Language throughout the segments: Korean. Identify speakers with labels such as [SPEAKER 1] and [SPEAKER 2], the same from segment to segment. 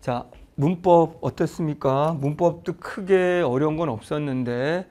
[SPEAKER 1] 자, 문법 어떻습니까? 문법도 크게 어려운 건 없었는데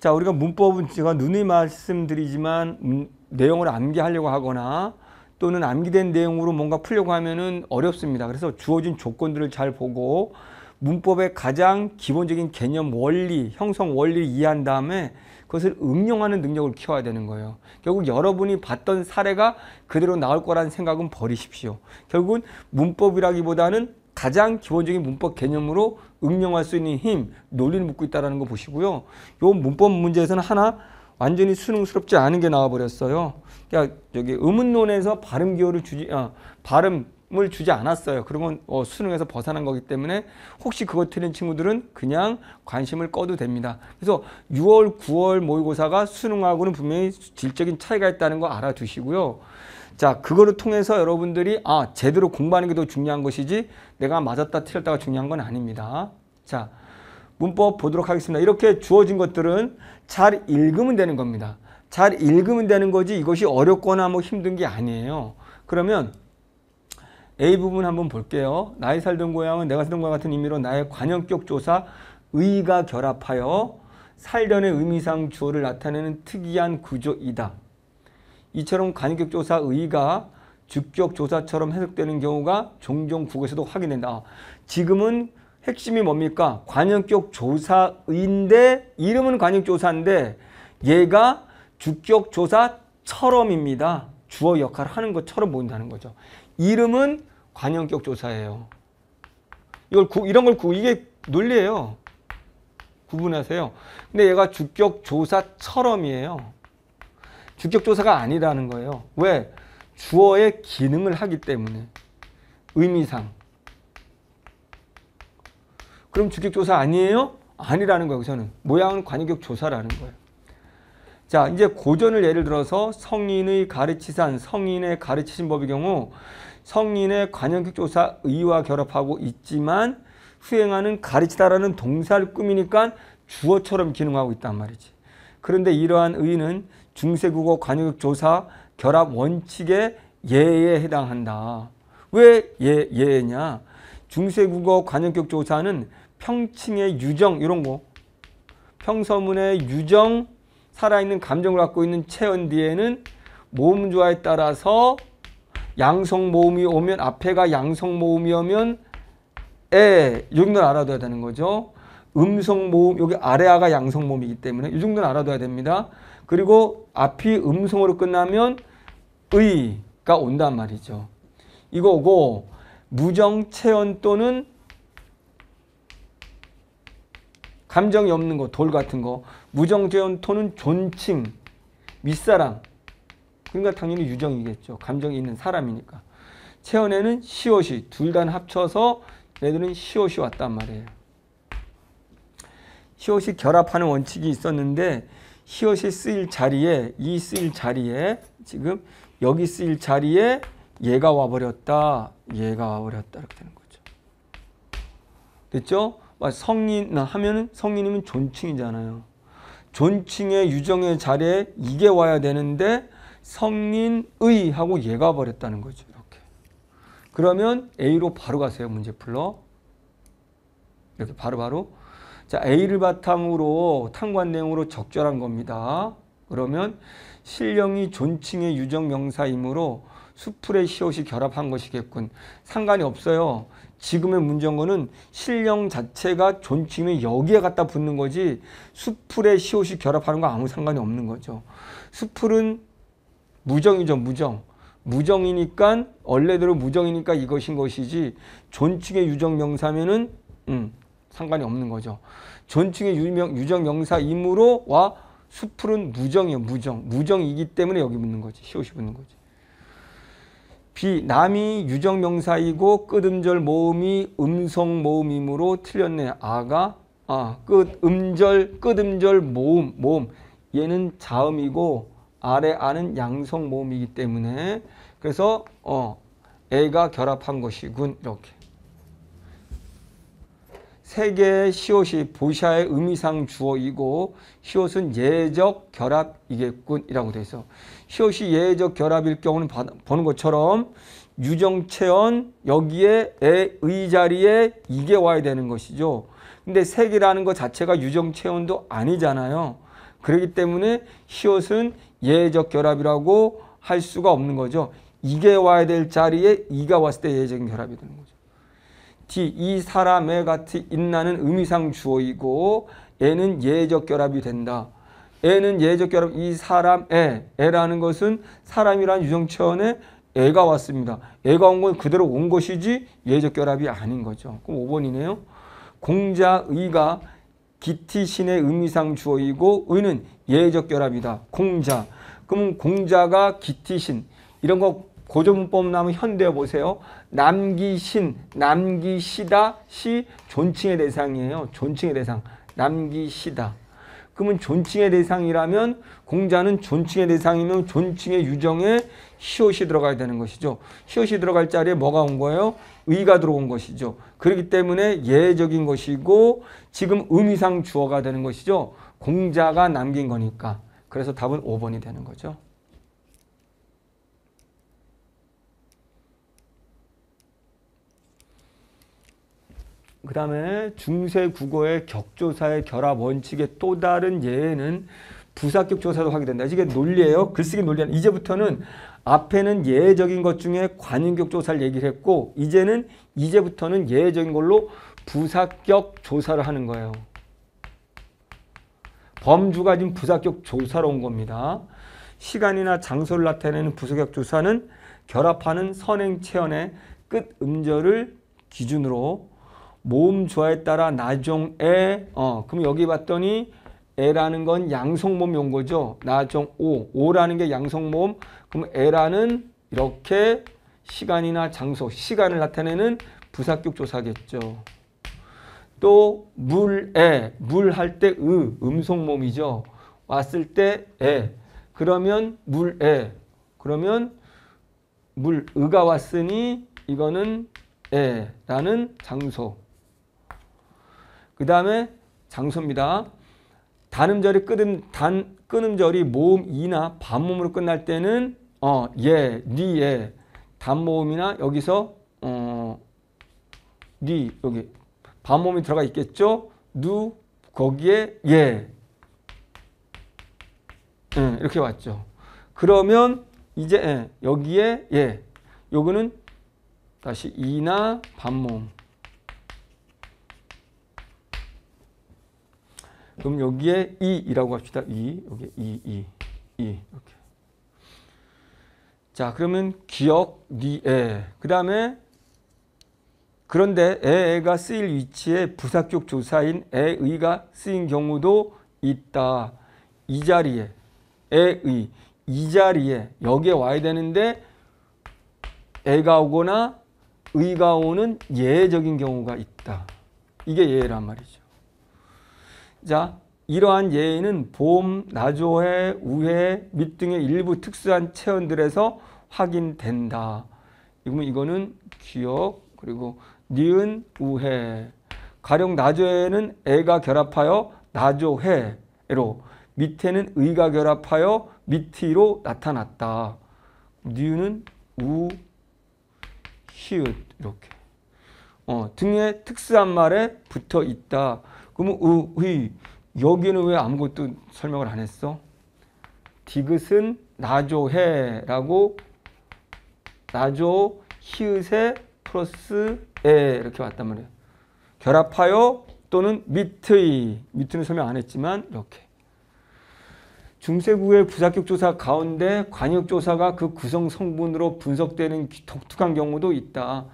[SPEAKER 1] 자, 우리가 문법은 제가 눈에 말씀드리지만 음, 내용을 암기하려고 하거나 또는 암기된 내용으로 뭔가 풀려고 하면은 어렵습니다. 그래서 주어진 조건들을 잘 보고 문법의 가장 기본적인 개념 원리, 형성 원리를 이해한 다음에 그것을 응용하는 능력을 키워야 되는 거예요. 결국 여러분이 봤던 사례가 그대로 나올 거라는 생각은 버리십시오. 결국은 문법이라기보다는 가장 기본적인 문법 개념으로 응용할 수 있는 힘, 논리를 묻고 있다는 거 보시고요. 요 문법 문제에서는 하나 완전히 수능스럽지 않은 게 나와버렸어요. 그러니까 여기 의문론에서 발음 기호를 주지, 아, 발음을 주지 않았어요. 그러면 어, 수능에서 벗어난 거기 때문에 혹시 그거 틀린 친구들은 그냥 관심을 꺼도 됩니다. 그래서 6월, 9월 모의고사가 수능하고는 분명히 질적인 차이가 있다는 거 알아두시고요. 자, 그거를 통해서 여러분들이 아, 제대로 공부하는 게 더 중요한 것이지 내가 맞았다 틀렸다가 중요한 건 아닙니다. 자, 문법 보도록 하겠습니다. 이렇게 주어진 것들은 잘 읽으면 되는 겁니다. 잘 읽으면 되는 거지 이것이 어렵거나 뭐 힘든 게 아니에요. 그러면 A 부분 한번 볼게요. 나의 살던 고향은 내가 살던 고향 같은 의미로 나의 관형격 조사 의가 결합하여 살던의 의미상 주어를 나타내는 특이한 구조이다. 이처럼 간격조사 의의가 주격조사처럼 해석되는 경우가 종종 국에서도 확인된다. 아, 지금은 핵심이 뭡니까? 관역격 조사인데 이름은 관역조사인데 얘가 주격 조사처럼입니다. 주어 역할을 하는 것처럼 보인다는 거죠. 이름은 관역격 조사예요. 이걸 구, 이런 걸 구, 이게 논리예요. 구분하세요. 근데 얘가 주격 조사처럼이에요. 주격조사가 아니라는 거예요. 왜? 주어의 기능을 하기 때문에 의미상 그럼 주격조사 아니에요? 아니라는 거예요. 저는 모양은 관여격 조사라는 거예요. 자 이제 고전을 예를 들어서 성인의 가르치산 성인의 가르치신 법의 경우 성인의 관여격 조사 의와 결합하고 있지만 수행하는 가르치다라는 동사를 꾸미니까 주어처럼 기능하고 있단 말이지. 그런데 이러한 의는 중세국어 관역조사 결합 원칙의 예에 해당한다. 왜 예, 예냐? 중세국어 관역격 조사는 평칭의 유정 이런 거 평서문의 유정 살아있는 감정을 갖고 있는 체언 뒤에는 모음 조화에 따라서 양성 모음이 오면 앞에가 양성 모음이 오면 에 정도는 알아둬야 되는 거죠. 음성 모음 여기 아래아가 양성 모음이기 때문에 이 정도는 알아둬야 됩니다. 그리고 앞이 음성으로 끝나면 의가 온단 말이죠. 이거고 무정체연 또는 감정이 없는 거, 돌 같은 거. 무정체연 또는 존칭, 윗사람. 그러니까 당연히 유정이겠죠. 감정이 있는 사람이니까. 체연에는 시옷이 둘 다 합쳐서 얘들은 시옷이 왔단 말이에요. 시옷이 결합하는 원칙이 있었는데 히엇이 쓰일 자리에 이 쓰일 자리에 지금 여기 쓰일 자리에 얘가 와버렸다. 얘가 와버렸다. 이렇게 되는 거죠. 됐죠? 성인 하면 성인이면 존칭이잖아요. 존칭의 유정의 자리에 이게 와야 되는데 성인의 하고 얘가 버렸다는 거죠. 이렇게. 그러면 A로 바로 가세요. 문제 풀러. 이렇게 바로바로 바로 자, A를 바탕으로 탐관 내용으로 적절한 겁니다. 그러면 실령이 존칭의 유정 명사이므로 수풀의 시옷이 결합한 것이겠군. 상관이 없어요. 지금의 문정인 거는 신령 자체가 존칭의 여기에 갖다 붙는 거지 수풀의 시옷이 결합하는 거 아무 상관이 없는 거죠. 수풀은 무정이죠. 무정. 무정이니까 원래대로 무정이니까 이것인 것이지 존칭의 유정 명사면은 음, 상관이 없는 거죠. 존칭의 유명, 유정 명사 임으로와 수풀은 무정이요 무정. 무정이기 때문에 여기 붙는 거지. 시옷이 붙는 거지. 비 남이 유정 명사이고 끝음절 모음이 음성 모음이므로 틀렸네. 아가 아, 끝 음절 끝음절 모음 모음 얘는 자음이고 아래 아는 양성 모음이기 때문에 그래서 어 애가 결합한 것이군 이렇게 세계의 시옷이 보샤의 의미상 주어이고 시옷은 예적 결합이겠군이라고 돼 있어. 시옷이 예적 결합일 경우는 보는 것처럼 유정체언 여기에 의 자리에 이게 와야 되는 것이죠. 근데 색이라는 것 자체가 유정체언도 아니잖아요. 그렇기 때문에 시옷은 예적 결합이라고 할 수가 없는 거죠. 이게 와야 될 자리에 이가 왔을 때 예적인 결합이 되는 거죠. 티이 사람의 같이 인나는 의미상 주어이고 애는 예적 결합이 된다. 에는 예적 결합 이 사람에 에라는 것은 사람이란 유정체원에 애가 왔습니다. 애가 온 건 그대로 온 것이지 예적 결합이 아닌 거죠. 그럼 5번이네요. 공자 의가 기티신의 의미상 주어이고 의는 예적 결합이다. 공자. 그러면 공자가 기티신 이런 거 고조문법 나면 현대 보세요. 남기신, 남기시다, 시 존칭의 대상이에요. 존칭의 대상. 남기시다. 그러면 존칭의 대상이라면 공자는 존칭의 대상이면 존칭의 유정에 시옷이 들어가야 되는 것이죠. 시옷이 들어갈 자리에 뭐가 온 거예요? 의가 들어온 것이죠. 그렇기 때문에 예적인 것이고 지금 의미상 주어가 되는 것이죠. 공자가 남긴 거니까. 그래서 답은 5번이 되는 거죠. 그 다음에 중세 국어의 격조사의 결합 원칙의 또 다른 예는 부사격 조사도 하게 된다. 이게 논리예요. 글쓰기 논리 이제부터는 앞에는 예외적인 것 중에 관용격 조사를 얘기를 했고 이제는 이제부터는 예외적인 걸로 부사격 조사를 하는 거예요. 범주가 지금 부사격 조사로 온 겁니다. 시간이나 장소를 나타내는 부사격 조사는 결합하는 선행 체언의 끝 음절을 기준으로 모음 조화에 따라 나종 에 어, 그럼 여기 봤더니 에라는 건 양성모음 용 거죠. 나종 오. 오라는 게 양성모음. 그럼 에라는 이렇게 시간이나 장소, 시간을 나타내는 부사격 조사겠죠. 또 물에 물 할때 으, 음성모음이죠. 왔을 때 에. 그러면 물에 그러면 물 으가 왔으니 이거는 에라는 장소 그 다음에 장소입니다. 단음절이 끄음, 단, 끊음절이 모음 이나 반모음으로 끝날 때는 어, 예, 니, 예. 단모음이나 여기서 어, 니, 여기 반모음이 들어가 있겠죠? 누, 거기에 예. 예 이렇게 왔죠. 그러면 이제 예, 여기에 예. 요거는 다시 이나 반모음. 그럼 여기에 2이라고 합시다. 2. 여기 2, 2, 2. 이렇게. 자, 그러면 기억 니에. 그다음에 그런데 에가 쓰일 위치에 부사격 조사인 에의가 쓰인 경우도 있다. 이 자리에 에의 이 자리에 여기에 와야 되는데 에가 오거나 의가 오는 예적인 경우가 있다. 이게 예란 말이죠. 자, 이러한 예의는 봄, 나조회, 우회 밑 등의 일부 특수한 체언들에서 확인된다. 그러면 이거는 기억 그리고 니은 우회 가령 나조에는 애가 결합하여 나조회로 밑에는 의가 결합하여 밑이로 나타났다. 니은은 우, 히읗 이렇게 어, 등의 특수한 말에 붙어 있다. 그러면 으의 여기는 왜 아무것도 설명을 안 했어? 디귿은 나조해라고 나조 히읗에 플러스 에 이렇게 왔단 말이에요. 결합하여 또는 밑의 밑은 설명 안 했지만 이렇게 중세구의 부사격조사 가운데 관역조사가 그 구성 성분으로 분석되는 독특한 경우도 있다.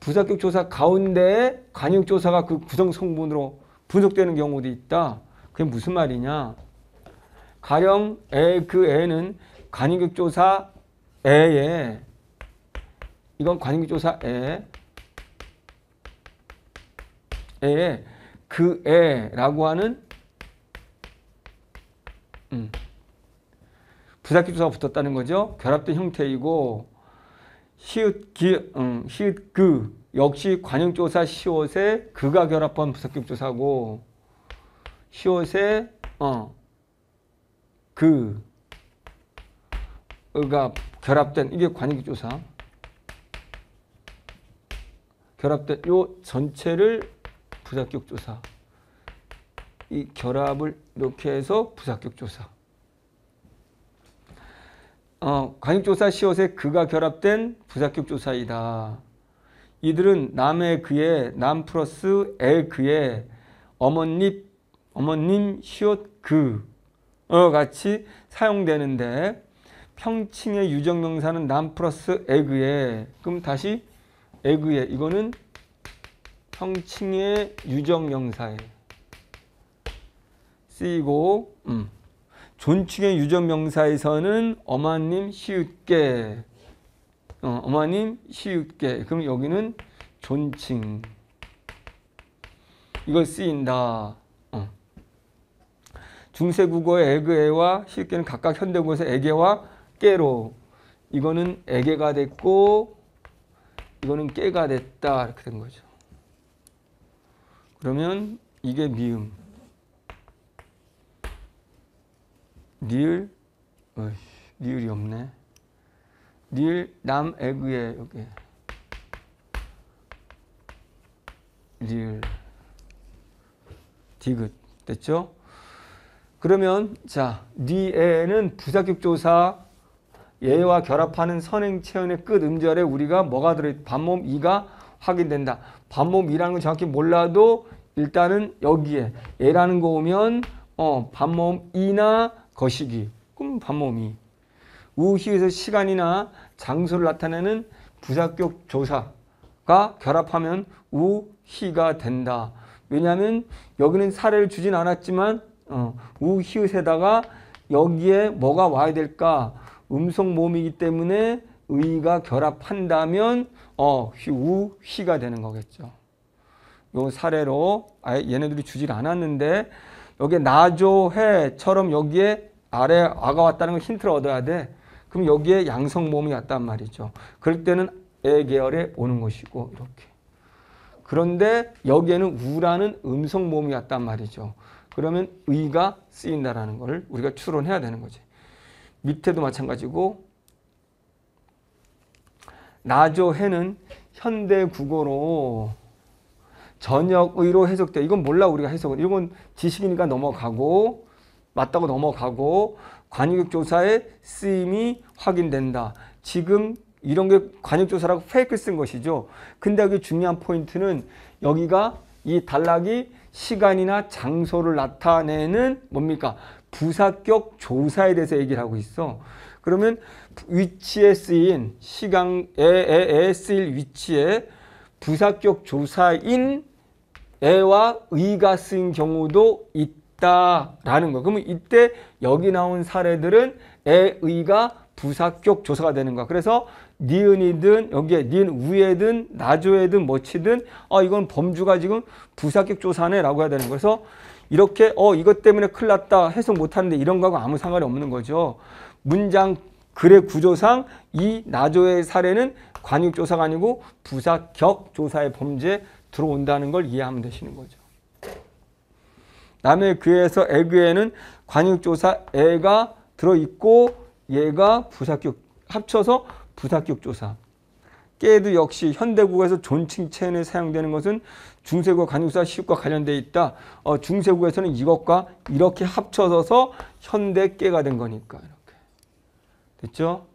[SPEAKER 1] 부사격조사 가운데 관역조사가 그 구성 성분으로 분석되는 경우도 있다. 그게 무슨 말이냐? 가령 애, 그 애는 간이격조사 애에 이건 관계조사 애, 애, 그 애라고 하는 음, 부사격조사가 붙었다는 거죠. 결합된 형태이고 시읒 기, 음, 시읒 그 역시 관용조사 시옷에 그가 결합한 부사격조사고 시옷에 어, 그가 결합된 이게 관용조사 결합된 요 전체를 부사격조사 이 결합을 이렇게 해서 부사격조사 어, 강익조사 시옷에 그가 결합된 부작격조사이다. 이들은 남의 그의 남 플러스 애 그의 어머님 어머님 시옷 그 어, 같이 사용되는데 평칭의 유정명사는 남 플러스 에그에 그럼 다시 에그에 이거는 평칭의 유정명사에 쓰이고 음. 존칭의 유전 명사에서는 어마님 시읒게 어, 어마님 시읒게 그럼 여기는 존칭 이걸 쓰인다 어. 중세 국어의 에그에와 시읒게는 각각 현대 국어에서 에게와 깨로 이거는 에게가 됐고 이거는 깨가 됐다 이렇게 된 거죠 그러면 이게 미음 니을 어이, 니을이 없네. 니을 남에그에 여기 니을 디귿 됐죠? 그러면 자 니에는 부사격 조사 예와 결합하는 선행 체언의 끝 음절에 우리가 뭐가 들어 반몸 이가 확인된다. 반몸 이라는 건 정확히 몰라도 일단은 여기에 예라는 거 오면 어 반몸 이나 거시기, 꿈, 밤몸이. 우희에서 시간이나 장소를 나타내는 부사격 조사가 결합하면 우희가 된다. 왜냐하면 여기는 사례를 주진 않았지만 어, 우히에다가 여기에 뭐가 와야 될까? 음성 모이기 때문에 의가 결합한다면 어, 휘, 우, 휘가 되는 거겠죠. 요 사례로 아 얘네들이 주질 않았는데 여기에 나조해처럼 여기에 아래 아가 왔다는 걸 힌트를 얻어야 돼. 그럼 여기에 양성 모이 왔단 말이죠. 그럴 때는 에 계열에 오는 것이고 이렇게. 그런데 여기에는 우라는 음성 모이 왔단 말이죠. 그러면 의가 쓰인다라는 걸 우리가 추론해야 되는 거지. 밑에도 마찬가지고 나조 해는 현대 국어로 전역의로 해석돼. 이건 몰라 우리가 해석은. 이건 지식이니까 넘어가고 맞다고 넘어가고 관역 조사의 쓰임이 확인된다. 지금 이런 게 관역 조사라고 페이크 쓴 것이죠. 근데 여기 중요한 포인트는 여기가 이 단락이 시간이나 장소를 나타내는 뭡니까? 부사격 조사에 대해서 얘기를 하고 있어. 그러면 위치에 쓰인 시간에 쓰일 위치에 부사격 조사인 애와 의가 쓰인 경우도 있다. 있다라는 거. 그러면 이때 여기 나온 사례들은 에의가 부사격 조사가 되는 거야. 그래서 니은이든 여기에 니은 우에든 나조에든 뭐치든 아 이건 범주가 지금 부사격 조사네라고 해야 되는 거야. 래서 이렇게 어 이것 때문에 큰일 났다 해석 못하는데 이런 거하고 아무 상관이 없는 거죠. 문장 글의 구조상 이 나조의 사례는 관육조사가 아니고 부사격 조사의 범죄에 들어온다는 걸 이해하면 되시는 거죠. 남의 귀에서 에그에는관용조사에가 들어있고 얘가 부사격 합쳐서 부사격조사 깨도 역시 현대국에서 존칭체에 사용되는 것은 중세국 관육사 시옷과 관련돼 있다. 어, 중세국에서는 이것과 이렇게 합쳐져서 현대 깨가 된 거니까 이렇게 됐죠?